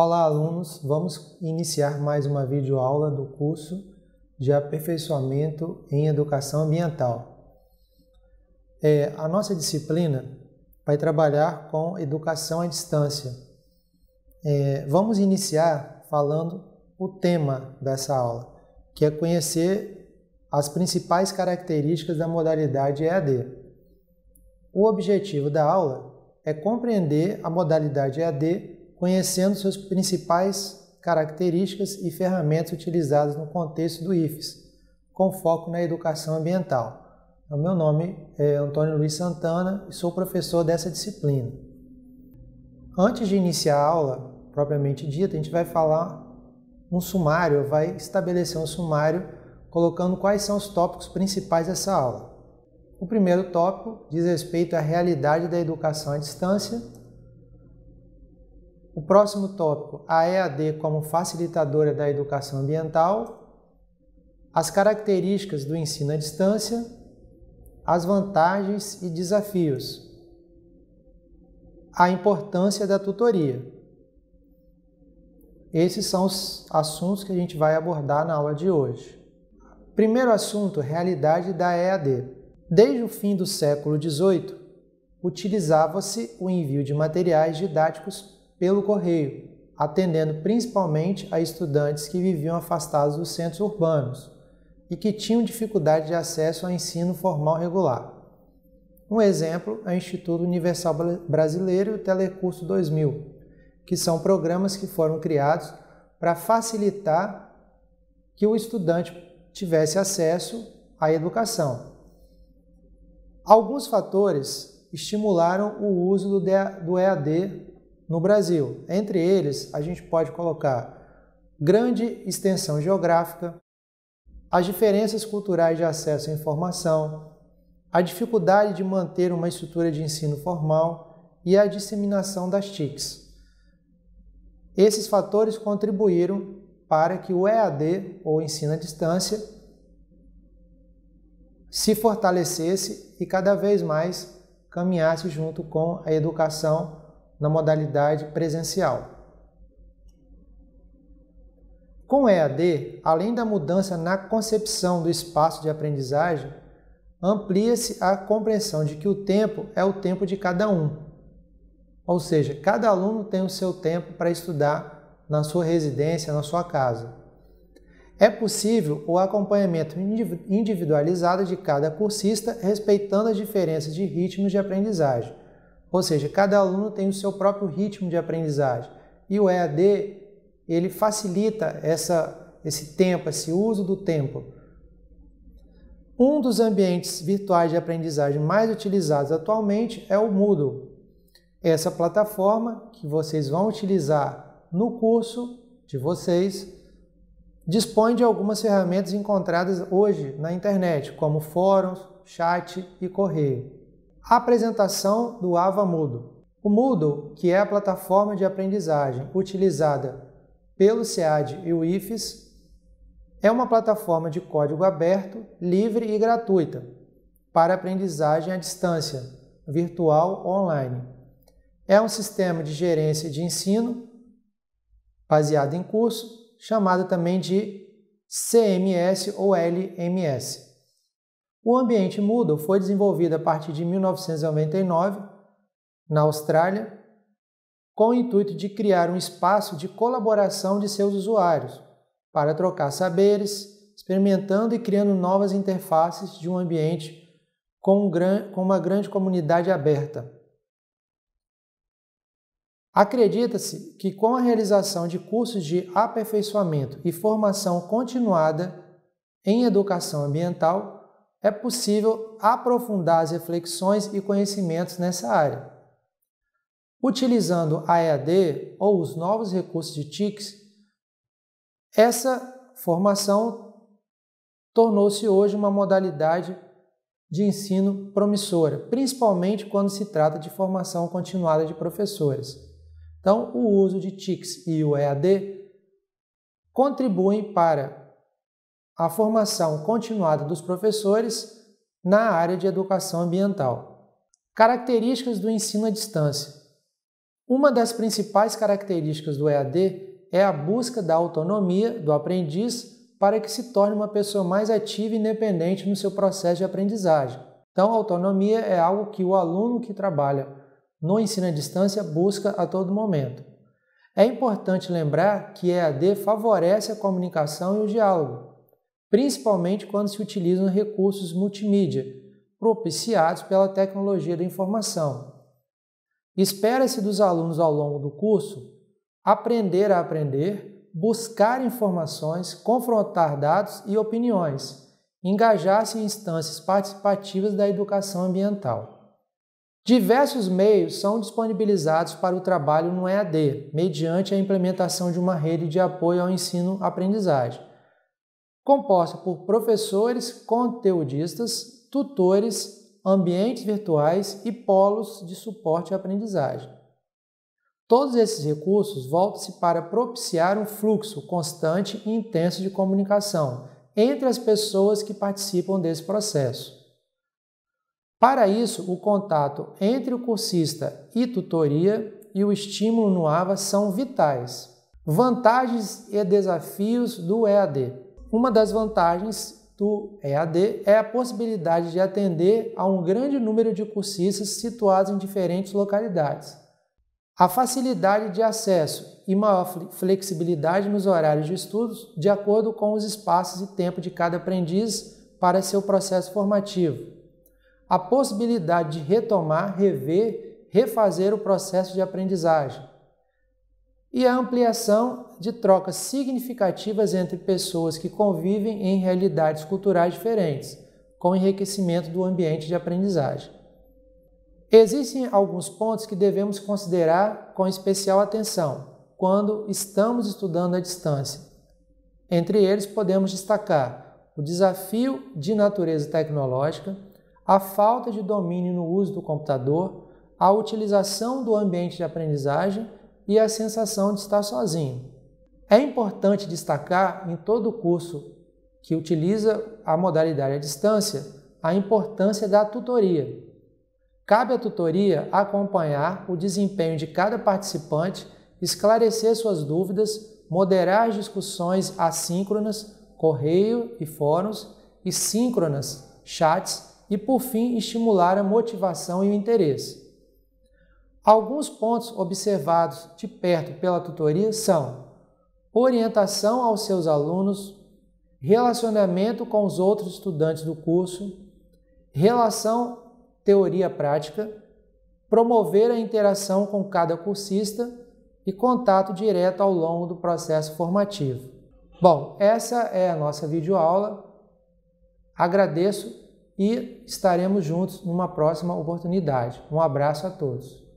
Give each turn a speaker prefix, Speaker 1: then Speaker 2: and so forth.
Speaker 1: Olá, alunos! Vamos iniciar mais uma videoaula do curso de aperfeiçoamento em educação ambiental. É, a nossa disciplina vai trabalhar com educação à distância. É, vamos iniciar falando o tema dessa aula, que é conhecer as principais características da modalidade EAD. O objetivo da aula é compreender a modalidade EAD conhecendo suas principais características e ferramentas utilizadas no contexto do IFES, com foco na educação ambiental. O meu nome é Antônio Luiz Santana e sou professor dessa disciplina. Antes de iniciar a aula propriamente dita, a gente vai falar um sumário, vai estabelecer um sumário colocando quais são os tópicos principais dessa aula. O primeiro tópico diz respeito à realidade da educação à distância o próximo tópico, a EAD como facilitadora da educação ambiental, as características do ensino à distância, as vantagens e desafios, a importância da tutoria. Esses são os assuntos que a gente vai abordar na aula de hoje. Primeiro assunto, realidade da EAD. Desde o fim do século XVIII, utilizava-se o envio de materiais didáticos pelo correio, atendendo principalmente a estudantes que viviam afastados dos centros urbanos e que tinham dificuldade de acesso ao ensino formal regular. Um exemplo é o Instituto Universal Brasileiro e o Telecurso 2000, que são programas que foram criados para facilitar que o estudante tivesse acesso à educação. Alguns fatores estimularam o uso do EAD no Brasil. Entre eles, a gente pode colocar grande extensão geográfica, as diferenças culturais de acesso à informação, a dificuldade de manter uma estrutura de ensino formal e a disseminação das TICs. Esses fatores contribuíram para que o EAD, ou ensino à distância, se fortalecesse e cada vez mais caminhasse junto com a educação na modalidade presencial. Com o EAD, além da mudança na concepção do espaço de aprendizagem, amplia-se a compreensão de que o tempo é o tempo de cada um. Ou seja, cada aluno tem o seu tempo para estudar na sua residência, na sua casa. É possível o acompanhamento individualizado de cada cursista, respeitando as diferenças de ritmos de aprendizagem. Ou seja, cada aluno tem o seu próprio ritmo de aprendizagem. E o EAD, ele facilita essa, esse tempo, esse uso do tempo. Um dos ambientes virtuais de aprendizagem mais utilizados atualmente é o Moodle. Essa plataforma que vocês vão utilizar no curso de vocês dispõe de algumas ferramentas encontradas hoje na internet, como fóruns, chat e correio. Apresentação do Ava Moodle. O Moodle, que é a plataforma de aprendizagem utilizada pelo SEAD e o IFES, é uma plataforma de código aberto, livre e gratuita para aprendizagem à distância, virtual online. É um sistema de gerência de ensino baseado em curso, chamado também de CMS ou LMS. O ambiente Moodle foi desenvolvido a partir de 1999, na Austrália, com o intuito de criar um espaço de colaboração de seus usuários, para trocar saberes, experimentando e criando novas interfaces de um ambiente com, um gran... com uma grande comunidade aberta. Acredita-se que com a realização de cursos de aperfeiçoamento e formação continuada em educação ambiental, é possível aprofundar as reflexões e conhecimentos nessa área. Utilizando a EAD ou os novos recursos de TICs, essa formação tornou-se hoje uma modalidade de ensino promissora, principalmente quando se trata de formação continuada de professores. Então, o uso de TICs e o EAD contribuem para a formação continuada dos professores na área de educação ambiental. Características do ensino à distância. Uma das principais características do EAD é a busca da autonomia do aprendiz para que se torne uma pessoa mais ativa e independente no seu processo de aprendizagem. Então, autonomia é algo que o aluno que trabalha no ensino à distância busca a todo momento. É importante lembrar que EAD favorece a comunicação e o diálogo, principalmente quando se utilizam recursos multimídia propiciados pela tecnologia da informação. Espera-se dos alunos ao longo do curso aprender a aprender, buscar informações, confrontar dados e opiniões, engajar-se em instâncias participativas da educação ambiental. Diversos meios são disponibilizados para o trabalho no EAD, mediante a implementação de uma rede de apoio ao ensino-aprendizagem composta por professores conteudistas, tutores, ambientes virtuais e polos de suporte à aprendizagem. Todos esses recursos voltam-se para propiciar um fluxo constante e intenso de comunicação entre as pessoas que participam desse processo. Para isso, o contato entre o cursista e tutoria e o estímulo no AVA são vitais. Vantagens e desafios do EAD. Uma das vantagens do EAD é a possibilidade de atender a um grande número de cursistas situados em diferentes localidades. A facilidade de acesso e maior flexibilidade nos horários de estudos, de acordo com os espaços e tempo de cada aprendiz para seu processo formativo. A possibilidade de retomar, rever, refazer o processo de aprendizagem e a ampliação de trocas significativas entre pessoas que convivem em realidades culturais diferentes, com enriquecimento do ambiente de aprendizagem. Existem alguns pontos que devemos considerar com especial atenção quando estamos estudando à distância. Entre eles, podemos destacar o desafio de natureza tecnológica, a falta de domínio no uso do computador, a utilização do ambiente de aprendizagem e a sensação de estar sozinho. É importante destacar em todo o curso que utiliza a modalidade à distância a importância da tutoria. Cabe à tutoria acompanhar o desempenho de cada participante, esclarecer suas dúvidas, moderar as discussões assíncronas, correio e fóruns, e síncronas, chats, e por fim estimular a motivação e o interesse. Alguns pontos observados de perto pela tutoria são orientação aos seus alunos, relacionamento com os outros estudantes do curso, relação teoria-prática, promover a interação com cada cursista e contato direto ao longo do processo formativo. Bom, essa é a nossa videoaula. Agradeço e estaremos juntos numa próxima oportunidade. Um abraço a todos.